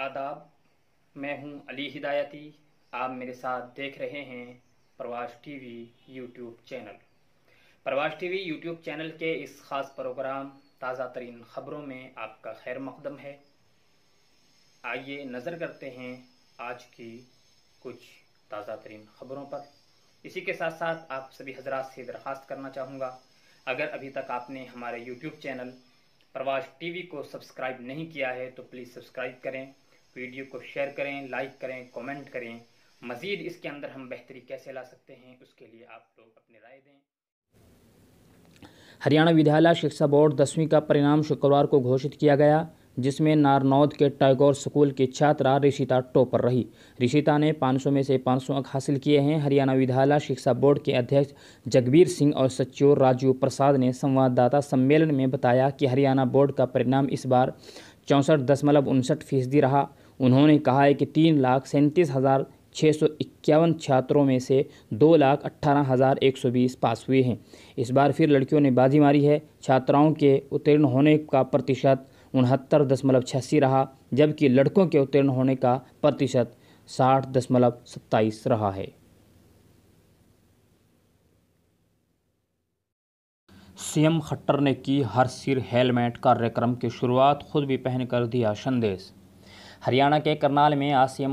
आदाब मैं हूं अली हिदायती आप मेरे साथ देख रहे हैं Pravas TV YouTube channel Pravas TV YouTube channel के इस खास प्रोग्राम ताज़ा तरीन खबरों में आपका खैर मकदम है आइए नज़र करते हैं आज की कुछ ताज़ा तरीन खबरों पर इसी के साथ साथ आप सभी हजरात से दरख्वास्त करना चाहूँगा अगर अभी तक आपने हमारे यूट्यूब चैनल प्रवास टीवी को सब्सक्राइब नहीं किया है तो प्लीज़ सब्सक्राइब करें वीडियो को शेयर करें लाइक करें कमेंट करें मज़ीद इसके अंदर हम बेहतरी कैसे ला सकते हैं उसके लिए आप लोग अपनी राय दें हरियाणा विद्यालय शिक्षा बोर्ड दसवीं का परिणाम शुक्रवार को घोषित किया गया जिसमें नारनौद के टैगोर स्कूल की छात्रा ऋषिता टोपर रही रिशिता ने 500 में से 500 अंक हासिल किए हैं हरियाणा विद्यालय शिक्षा बोर्ड के अध्यक्ष जगबीर सिंह और सचिव राजू प्रसाद ने संवाददाता सम्मेलन में बताया कि हरियाणा बोर्ड का परिणाम इस बार चौंसठ दशमलव उनसठ फीसदी रहा उन्होंने कहा है कि तीन लाख सैंतीस हज़ार छः सौ इक्यावन छात्रों में से दो लाख अट्ठारह हज़ार एक सौ बीस पास हुए हैं इस बार फिर लड़कियों ने बाजी मारी है छात्राओं के उत्तीर्ण होने का प्रतिशत उनहत्तर दशमलव छियासी रहा जबकि लड़कों के उत्तीर्ण होने का प्रतिशत साठ दशमलव सत्ताईस रहा है सीएम खट्टर ने की हर सिर हेलमेट कार्यक्रम की शुरुआत खुद भी पहनकर दिया संदेश हरियाणा के करनाल में आज सी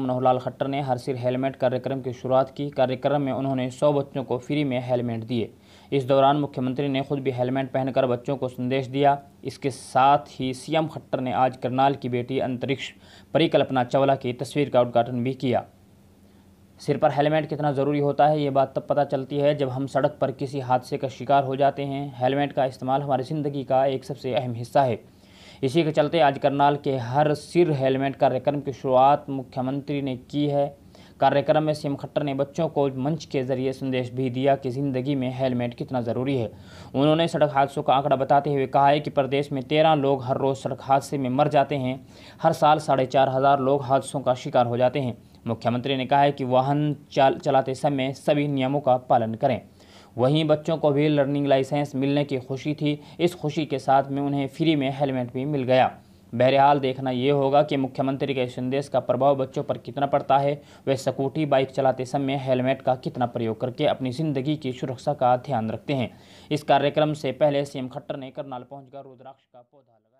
खट्टर ने हर सिर हेलमेट कार्यक्रम की शुरुआत की कार्यक्रम में उन्होंने सौ बच्चों को फ्री में हेलमेट दिए इस दौरान मुख्यमंत्री ने खुद भी हेलमेट पहनकर बच्चों को संदेश दिया इसके साथ ही सीएम खट्टर ने आज करनाल की बेटी अंतरिक्ष परिकल्पना चावला की तस्वीर का उद्घाटन भी किया सिर पर हेलमेट कितना ज़रूरी होता है ये बात तब पता चलती है जब हम सड़क पर किसी हादसे का शिकार हो जाते हैं हेलमेट का इस्तेमाल हमारी ज़िंदगी का एक सबसे अहम हिस्सा है इसी के चलते आज करनाल के हर सिर हेलमेट कार्यक्रम की शुरुआत मुख्यमंत्री ने की है कार्यक्रम में सीएम खट्टर ने बच्चों को मंच के जरिए संदेश भी दिया कि ज़िंदगी में हेलमेट कितना ज़रूरी है उन्होंने सड़क हादसों का आंकड़ा बताते हुए कहा है कि प्रदेश में तेरह लोग हर रोज़ सड़क हादसे में मर जाते हैं हर साल साढ़े चार हज़ार लोग हादसों का शिकार हो जाते हैं मुख्यमंत्री ने कहा है कि वाहन चलाते समय सभी नियमों का पालन करें वहीं बच्चों को भी लर्निंग लाइसेंस मिलने की खुशी थी इस खुशी के साथ में उन्हें फ्री में हेलमेट भी मिल गया बहरहाल देखना ये होगा कि मुख्यमंत्री के संदेश का प्रभाव बच्चों पर कितना पड़ता है वे स्कूटी बाइक चलाते समय हेलमेट का कितना प्रयोग करके अपनी ज़िंदगी की सुरक्षा का ध्यान रखते हैं इस कार्यक्रम से पहले सीएम खट्टर ने करनाल पहुंचकर रुद्राक्ष का पौधा लगाया